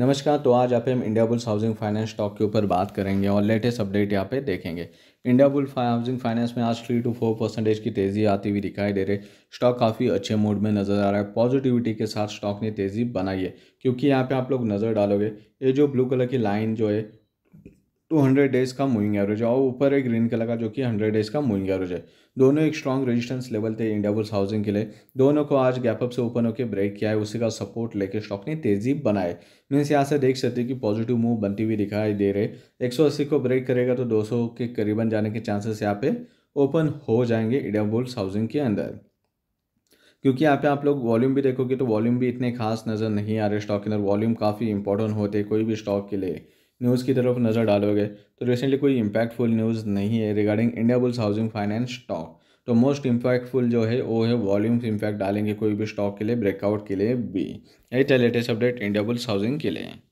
नमस्कार तो आज आप हम India Bulls Housing Finance stock के ऊपर बात करेंगे और लेटेस्ट अपडेट यहाँ पे देखेंगे इंडिया बुल हाउसिंग फाइनेंस में आज थ्री टू फोर परसेंटेज की तेज़ी आती हुई दिखाई दे रही स्टॉक काफ़ी अच्छे मूड में नज़र आ रहा है पॉजिटिविटी के साथ स्टॉक ने तेज़ी बनाई है क्योंकि यहाँ पे आप लोग नज़र डालोगे ये जो ब्लू कलर की लाइन जो है 200 डेज का मूविंग एवरेज और ऊपर एक ग्रीन कलर का जो कि 100 डेज का मूविंग एवरेज है दोनों एक स्ट्रॉन्ग रेजिस्टेंस लेवल थे इंडिया बुल्स हाउसिंग के लिए दोनों को आज गैप अप से ओपन होकर ब्रेक किया है उसी का सपोर्ट लेके स्टॉक ने तेजी बनाए मीन्स यहाँ से देख सकते कि पॉजिटिव मूव बनती हुई दिखाई दे रहे एक को ब्रेक करेगा तो दो के करीबन जाने के चांसेस यहाँ पे ओपन हो जाएंगे इंडिया बुल्स हाउसिंग के अंदर क्योंकि यहाँ पे आप लोग वॉल्यूम भी देखोगे तो वॉल्यूम भी इतने खास नज़र नहीं आ रहे स्टॉक के अंदर वॉल्यूम काफ़ी इंपॉर्टेंट होते कोई भी स्टॉक के लिए न्यूज़ की तरफ नज़र डालोगे तो रिसेंटली कोई इम्पैक्टफुल न्यूज़ नहीं है regarding India Bulls Housing Finance stock तो मोस्ट इम्पैक्टफुल जो है वो है वॉल्यूम्स इम्पैक्ट डालेंगे कोई भी स्टॉक के लिए ब्रेकआउट के लिए भी यही था latest update India Bulls Housing के लिए